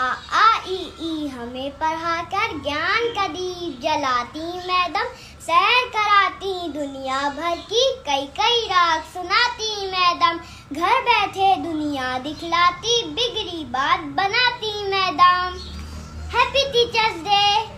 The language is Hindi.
आ आ ई ई हमें पढ़ाकर ज्ञान का दीप जलाती मैडम सैर कराती दुनिया भर की कई कई राग सुनाती मैडम घर बैठे दुनिया दिखलाती बिगड़ी बात बनाती मैडम हैप्पी टीचर्स डे